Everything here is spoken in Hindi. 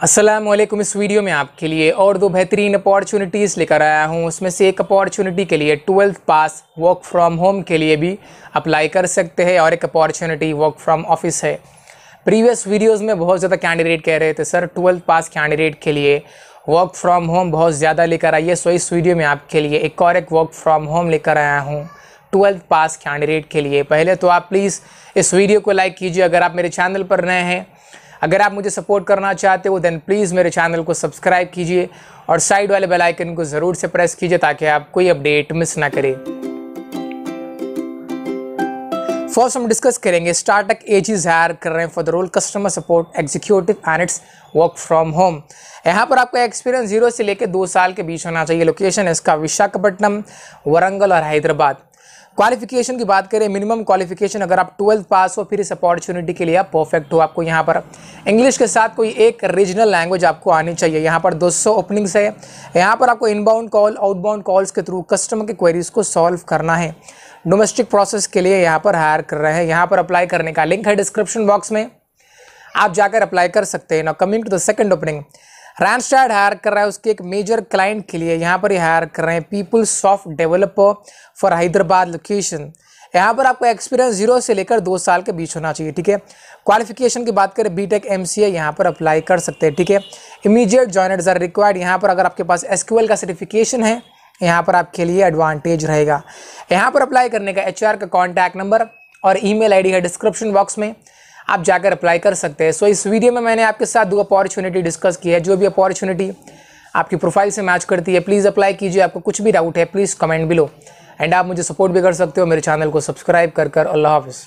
असलम इस वीडियो में आपके लिए और दो बेहतरीन अपॉर्चुनिटीज़ लेकर आया हूँ उसमें से एक अपॉर्चुनिटी के लिए twelfth pass work from home के लिए भी अप्लाई कर सकते हैं और एक अपॉर्चुनिटी वर्क फ्रॉम ऑफिस है प्रीवियस वीडियोस में बहुत ज़्यादा कैंडिडेट कह रहे थे सर ट्वेल्थ पास कैंडिडेट के लिए वर्क फ्रॉम होम बहुत ज़्यादा लेकर आइए सो इस वीडियो में आपके लिए एक और एक वर्क फ्रॉम होम लेकर आया हूँ ट्वेल्थ पास कैंडिडेट के लिए पहले तो आप प्लीज़ इस वीडियो को लाइक कीजिए अगर आप मेरे चैनल पर नए हैं अगर आप मुझे सपोर्ट करना चाहते हो देन प्लीज़ मेरे चैनल को सब्सक्राइब कीजिए और साइड वाले बेल आइकन को ज़रूर से प्रेस कीजिए ताकि आप कोई अपडेट मिस ना करें फर्स्ट हम डिस्कस करेंगे स्टार्टअप एजीज हायर कर रहे हैं for the role customer support executive and it's work from home यहाँ पर आपका एक्सपीरियंस जीरो से लेकर दो साल के बीच होना चाहिए लोकेशन है इसका विशाखापट्टनम वरंगल और हैदराबाद क्वालिफिकेशन की बात करें मिनिमम क्वालिफिकेशन अगर आप ट्वेल्थ पास हो फिर इस अपॉर्चुनिटी के लिए आप परफेक्ट हो आपको यहाँ पर इंग्लिश के साथ कोई एक रीजनल लैंग्वेज आपको आनी चाहिए यहाँ पर 200 ओपनिंग्स है यहाँ पर आपको इनबाउंड कॉल आउटबाउंड कॉल्स के थ्रू कस्टमर के क्वेरीज को सॉल्व करना है डोमेस्टिक प्रोसेस के लिए यहाँ पर हायर कर रहे हैं यहाँ पर अप्लाई करने का लिंक है डिस्क्रिप्शन बॉक्स में आप जाकर अप्लाई कर सकते हैं ना coming to the second opening रैमस्टार्ड हायर कर रहा है उसके एक मेजर क्लाइंट के लिए यहाँ पर हायर कर रहे हैं PeopleSoft developer for Hyderabad location यहाँ पर आपको एक्सपीरियंस जीरो से लेकर दो साल के बीच होना चाहिए ठीक है क्वालिफिकेशन की बात करें बी टेक एम सी यहाँ पर अप्लाई कर सकते हैं ठीक है इमीडिएट जॉइनर्स आर रिक्वायर्ड यहाँ पर अगर आपके पास एस का सर्टिफिकेशन है यहाँ पर आपके लिए एडवांटेज रहेगा यहाँ पर अप्लाई करने का एच का कॉन्टैक्ट नंबर और ई मेल है डिस्क्रिप्शन बॉक्स में आप जाकर अप्लाई कर सकते हैं सो इस वीडियो में मैंने आपके साथ दो अपॉर्चुनिटी डिस्कस की है जो भी अपॉर्चुनिटी आपकी प्रोफाइल से मैच करती है प्लीज़ अप्लाई कीजिए आपको कुछ भी डाउट है प्लीज़ कमेंट बिलो एंड आप मुझे सपोर्ट भी कर सकते हो मेरे चैनल को सब्सक्राइब कर कर अल्लाह हाफिज़